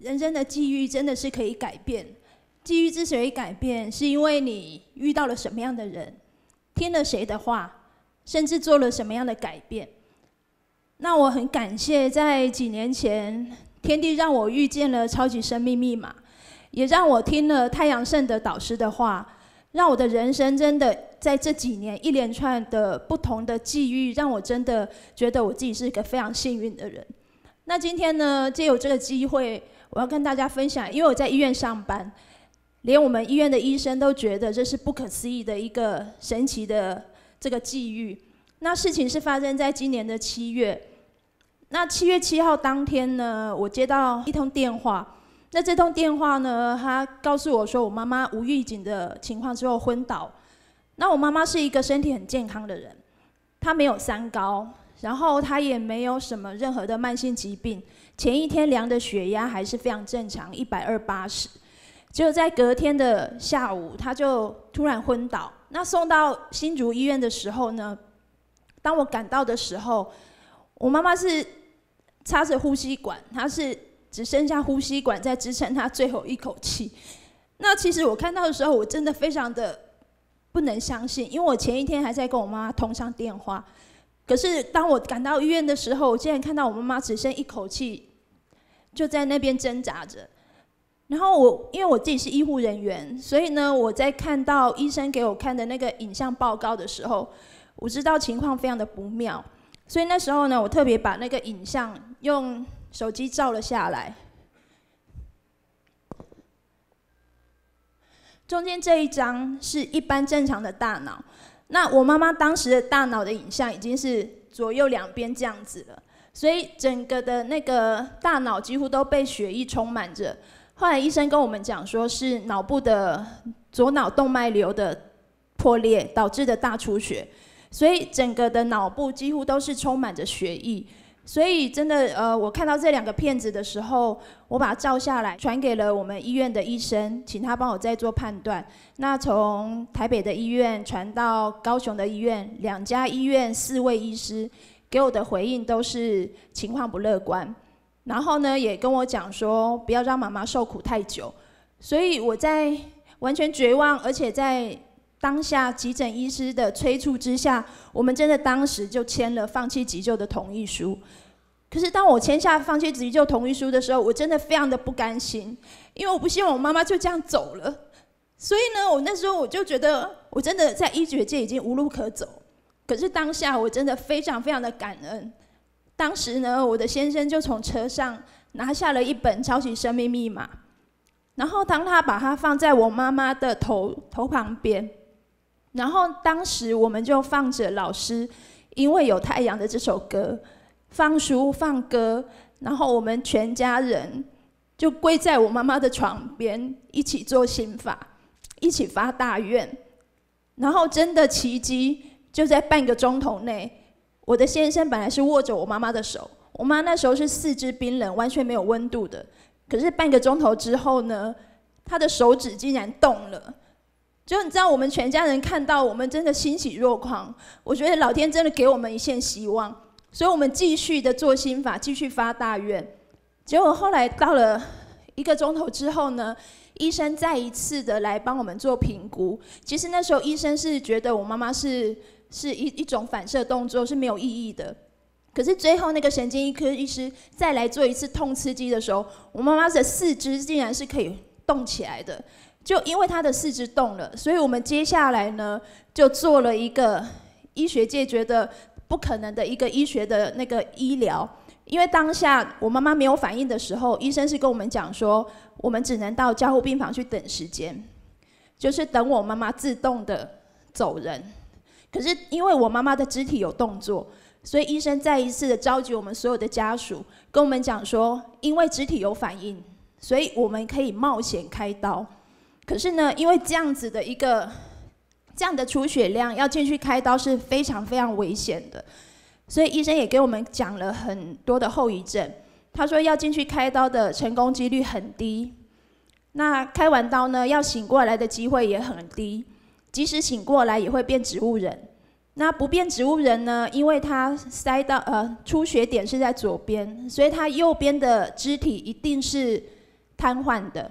人生的际遇真的是可以改变。际遇之所以改变，是因为你遇到了什么样的人，听了谁的话，甚至做了什么样的改变。那我很感谢，在几年前，天地让我遇见了超级生命密码，也让我听了太阳圣的导师的话，让我的人生真的在这几年一连串的不同的际遇，让我真的觉得我自己是一个非常幸运的人。那今天呢，借由这个机会。我要跟大家分享，因为我在医院上班，连我们医院的医生都觉得这是不可思议的一个神奇的这个际遇。那事情是发生在今年的七月，那七月七号当天呢，我接到一通电话，那这通电话呢，他告诉我说我妈妈无预警的情况之后昏倒。那我妈妈是一个身体很健康的人，她没有三高。然后他也没有什么任何的慢性疾病，前一天量的血压还是非常正常，一百二八十。结果在隔天的下午，他就突然昏倒。那送到新竹医院的时候呢，当我赶到的时候，我妈妈是插着呼吸管，她是只剩下呼吸管在支撑她最后一口气。那其实我看到的时候，我真的非常的不能相信，因为我前一天还在跟我妈妈通上电话。可是当我赶到医院的时候，我竟然看到我妈妈只剩一口气，就在那边挣扎着。然后我因为我自己是医护人员，所以呢，我在看到医生给我看的那个影像报告的时候，我知道情况非常的不妙。所以那时候呢，我特别把那个影像用手机照了下来。中间这一张是一般正常的大脑。那我妈妈当时的大脑的影像已经是左右两边这样子了，所以整个的那个大脑几乎都被血液充满着。后来医生跟我们讲说，是脑部的左脑动脉瘤的破裂导致的大出血，所以整个的脑部几乎都是充满着血液。所以真的，呃，我看到这两个片子的时候，我把它照下来，传给了我们医院的医生，请他帮我再做判断。那从台北的医院传到高雄的医院，两家医院四位医师给我的回应都是情况不乐观，然后呢，也跟我讲说不要让妈妈受苦太久。所以我在完全绝望，而且在。当下急诊医师的催促之下，我们真的当时就签了放弃急救的同意书。可是当我签下放弃急救同意书的时候，我真的非常的不甘心，因为我不希望我妈妈就这样走了。所以呢，我那时候我就觉得我真的在医学界已经无路可走。可是当下我真的非常非常的感恩。当时呢，我的先生就从车上拿下了一本超级生命密码，然后当他把它放在我妈妈的头头旁边。然后当时我们就放着老师《因为有太阳》的这首歌，放书放歌，然后我们全家人就跪在我妈妈的床边，一起做心法，一起发大愿。然后真的奇迹就在半个钟头内，我的先生本来是握着我妈妈的手，我妈那时候是四肢冰冷，完全没有温度的。可是半个钟头之后呢，她的手指竟然动了。就你知道，我们全家人看到，我们真的欣喜若狂。我觉得老天真的给我们一线希望，所以我们继续的做心法，继续发大愿。结果后来到了一个钟头之后呢，医生再一次的来帮我们做评估。其实那时候医生是觉得我妈妈是是一一种反射动作，是没有意义的。可是最后那个神经医科医师再来做一次痛刺激的时候，我妈妈的四肢竟然是可以动起来的。就因为他的四肢动了，所以我们接下来呢，就做了一个医学界觉得不可能的一个医学的那个医疗。因为当下我妈妈没有反应的时候，医生是跟我们讲说，我们只能到加护病房去等时间，就是等我妈妈自动的走人。可是因为我妈妈的肢体有动作，所以医生再一次的召集我们所有的家属，跟我们讲说，因为肢体有反应，所以我们可以冒险开刀。可是呢，因为这样子的一个这样的出血量，要进去开刀是非常非常危险的，所以医生也给我们讲了很多的后遗症。他说要进去开刀的成功几率很低，那开完刀呢，要醒过来的机会也很低，即使醒过来也会变植物人。那不变植物人呢，因为他塞到呃出血点是在左边，所以他右边的肢体一定是瘫痪的，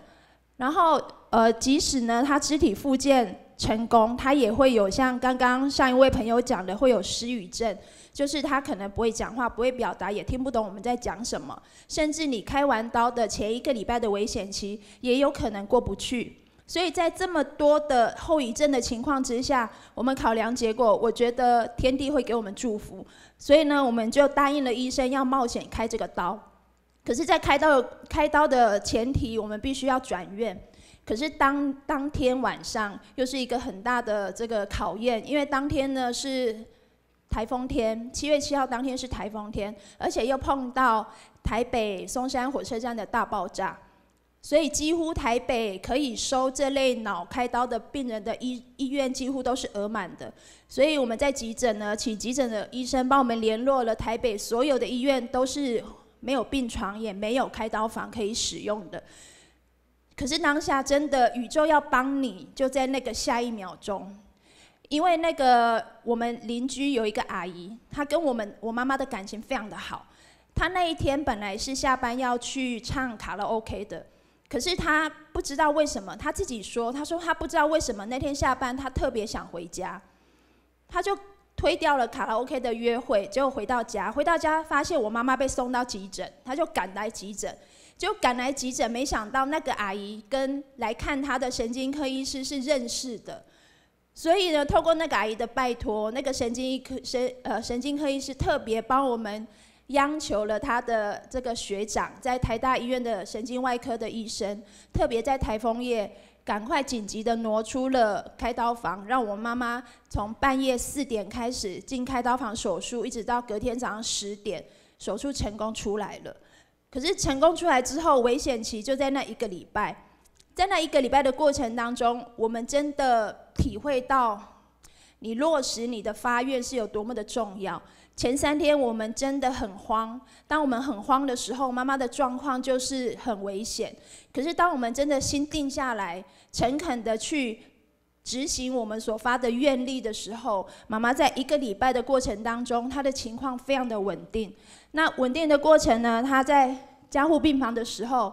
然后。呃，即使呢，他肢体复健成功，他也会有像刚刚上一位朋友讲的，会有失语症，就是他可能不会讲话，不会表达，也听不懂我们在讲什么。甚至你开完刀的前一个礼拜的危险期，也有可能过不去。所以在这么多的后遗症的情况之下，我们考量结果，我觉得天地会给我们祝福，所以呢，我们就答应了医生要冒险开这个刀。可是，在开刀开刀的前提，我们必须要转院。可是当当天晚上又是一个很大的这个考验，因为当天呢是台风天，七月七号当天是台风天，而且又碰到台北松山火车站的大爆炸，所以几乎台北可以收这类脑开刀的病人的医医院几乎都是额满的，所以我们在急诊呢，请急诊的医生帮我们联络了台北所有的医院，都是没有病床也没有开刀房可以使用的。可是当下真的宇宙要帮你，就在那个下一秒钟。因为那个我们邻居有一个阿姨，她跟我们我妈妈的感情非常的好。她那一天本来是下班要去唱卡拉 OK 的，可是她不知道为什么，她自己说，她说她不知道为什么那天下班她特别想回家，她就推掉了卡拉 OK 的约会，结果回到家，回到家发现我妈妈被送到急诊，她就赶来急诊。就赶来急诊，没想到那个阿姨跟来看她的神经科医师是认识的，所以呢，透过那个阿姨的拜托，那个神经科神呃神经科医师特别帮我们央求了他的这个学长，在台大医院的神经外科的医生，特别在台风夜赶快紧急的挪出了开刀房，让我妈妈从半夜四点开始进开刀房手术，一直到隔天早上十点，手术成功出来了。可是成功出来之后，危险期就在那一个礼拜，在那一个礼拜的过程当中，我们真的体会到，你落实你的发愿是有多么的重要。前三天我们真的很慌，当我们很慌的时候，妈妈的状况就是很危险。可是当我们真的心定下来，诚恳的去。执行我们所发的愿力的时候，妈妈在一个礼拜的过程当中，她的情况非常的稳定。那稳定的过程呢，她在加护病房的时候，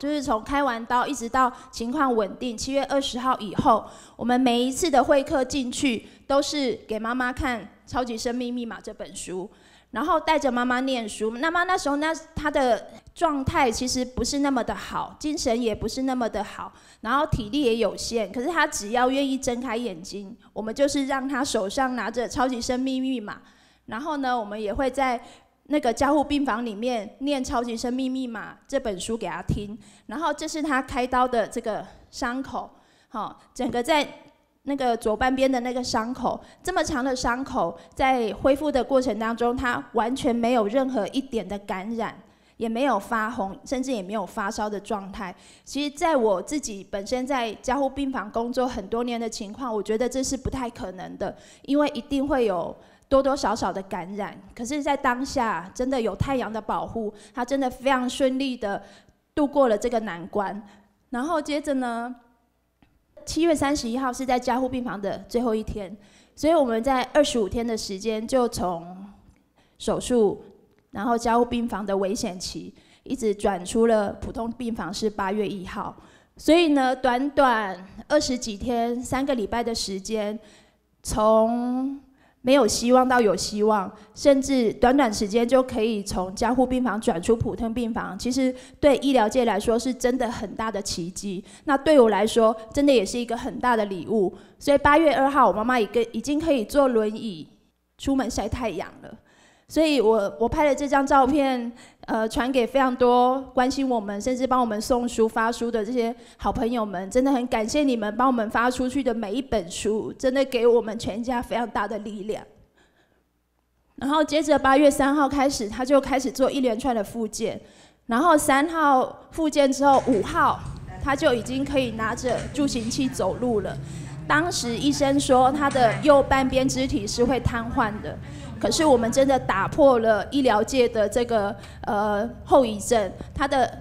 就是从开完刀一直到情况稳定，七月二十号以后，我们每一次的会客进去，都是给妈妈看《超级生命密码》这本书，然后带着妈妈念书。那么那时候，那她的。状态其实不是那么的好，精神也不是那么的好，然后体力也有限。可是他只要愿意睁开眼睛，我们就是让他手上拿着《超级生命密码》，然后呢，我们也会在那个加护病房里面念《超级生命密码》这本书给他听。然后这是他开刀的这个伤口，好，整个在那个左半边的那个伤口，这么长的伤口，在恢复的过程当中，他完全没有任何一点的感染。也没有发红，甚至也没有发烧的状态。其实，在我自己本身在加护病房工作很多年的情况，我觉得这是不太可能的，因为一定会有多多少少的感染。可是，在当下真的有太阳的保护，他真的非常顺利的度过了这个难关。然后接着呢，七月三十一号是在加护病房的最后一天，所以我们在二十五天的时间就从手术。然后，加护病房的危险期一直转出了普通病房，是八月一号。所以呢，短短二十几天、三个礼拜的时间，从没有希望到有希望，甚至短短时间就可以从加护病房转出普通病房，其实对医疗界来说是真的很大的奇迹。那对我来说，真的也是一个很大的礼物。所以八月二号，我妈妈已跟已经可以坐轮椅出门晒太阳了。所以我我拍了这张照片，呃，传给非常多关心我们，甚至帮我们送书发书的这些好朋友们，真的很感谢你们帮我们发出去的每一本书，真的给我们全家非常大的力量。然后接着八月三号开始，他就开始做一连串的复健，然后三号复健之后，五号他就已经可以拿着助行器走路了。当时医生说，他的右半边肢体是会瘫痪的。可是我们真的打破了医疗界的这个呃后遗症，他的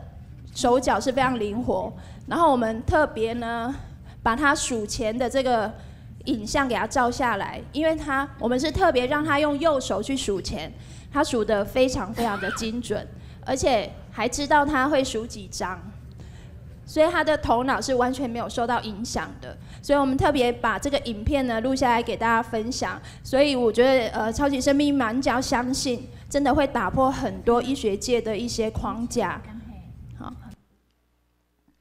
手脚是非常灵活。然后我们特别呢，把他数钱的这个影像给他照下来，因为他我们是特别让他用右手去数钱，他数得非常非常的精准，而且还知道他会数几张。所以他的头脑是完全没有受到影响的，所以我们特别把这个影片呢录下来给大家分享。所以我觉得，呃，超级生命蛮要相信，真的会打破很多医学界的一些框架。好，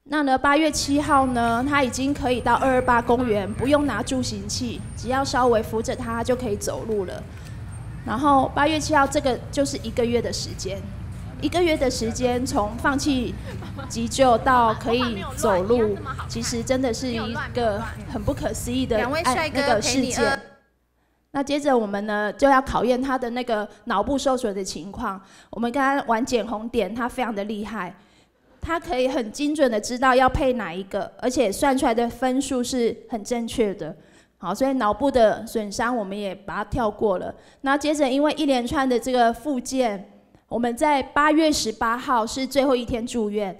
那呢，八月七号呢，他已经可以到二二八公园，不用拿助行器，只要稍微扶着他就可以走路了。然后八月七号这个就是一个月的时间。一个月的时间，从放弃急救到可以走路，其实真的是一个很不可思议的、那个事件。那接着我们呢，就要考验他的那个脑部受损的情况。我们刚刚玩剪红点，他非常的厉害，他可以很精准的知道要配哪一个，而且算出来的分数是很正确的。好，所以脑部的损伤我们也把它跳过了。那接着因为一连串的这个附件。我们在八月十八号是最后一天住院，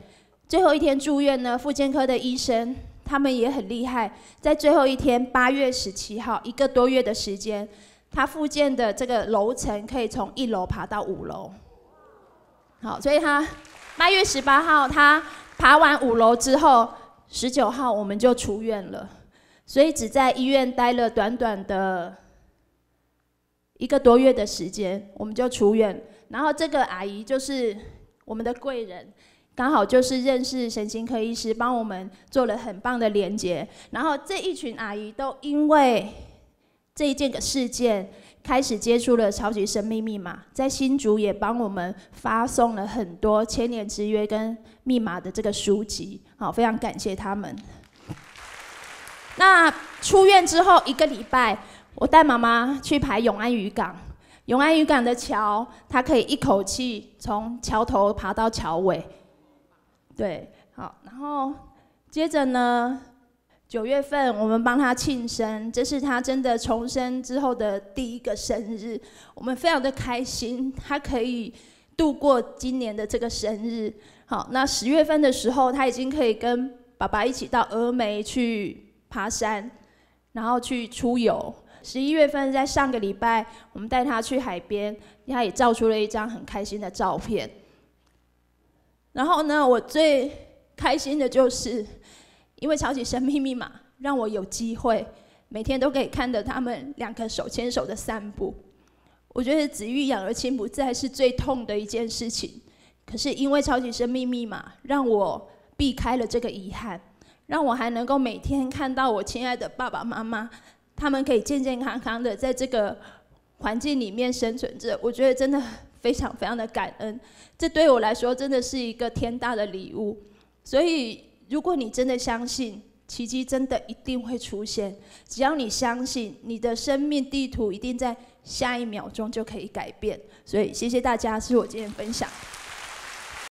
最后一天住院呢，复健科的医生他们也很厉害，在最后一天，八月十七号，一个多月的时间，他复健的这个楼层可以从一楼爬到五楼。好，所以他八月十八号他爬完五楼之后，十九号我们就出院了，所以只在医院待了短短的一个多月的时间，我们就出院。然后这个阿姨就是我们的贵人，刚好就是认识神经科医师，帮我们做了很棒的连接。然后这一群阿姨都因为这一件个事件，开始接触了超级生秘密码，在新竹也帮我们发送了很多《千年之约》跟密码的这个书籍。好，非常感谢他们。那出院之后一个礼拜，我带妈妈去排永安渔港。永安渔港的桥，他可以一口气从桥头爬到桥尾。对，好，然后接着呢，九月份我们帮他庆生，这是他真的重生之后的第一个生日，我们非常的开心，他可以度过今年的这个生日。好，那十月份的时候，他已经可以跟爸爸一起到峨眉去爬山，然后去出游。十一月份在上个礼拜，我们带他去海边，他也照出了一张很开心的照片。然后呢，我最开心的就是，因为超级神秘密码，让我有机会每天都可以看到他们两个手牵手的散步。我觉得子欲养而亲不在是最痛的一件事情，可是因为超级神秘密码，让我避开了这个遗憾，让我还能够每天看到我亲爱的爸爸妈妈。他们可以健健康康的在这个环境里面生存着，我觉得真的非常非常的感恩，这对我来说真的是一个天大的礼物。所以，如果你真的相信奇迹，真的一定会出现。只要你相信，你的生命地图一定在下一秒钟就可以改变。所以，谢谢大家，是我今天分享。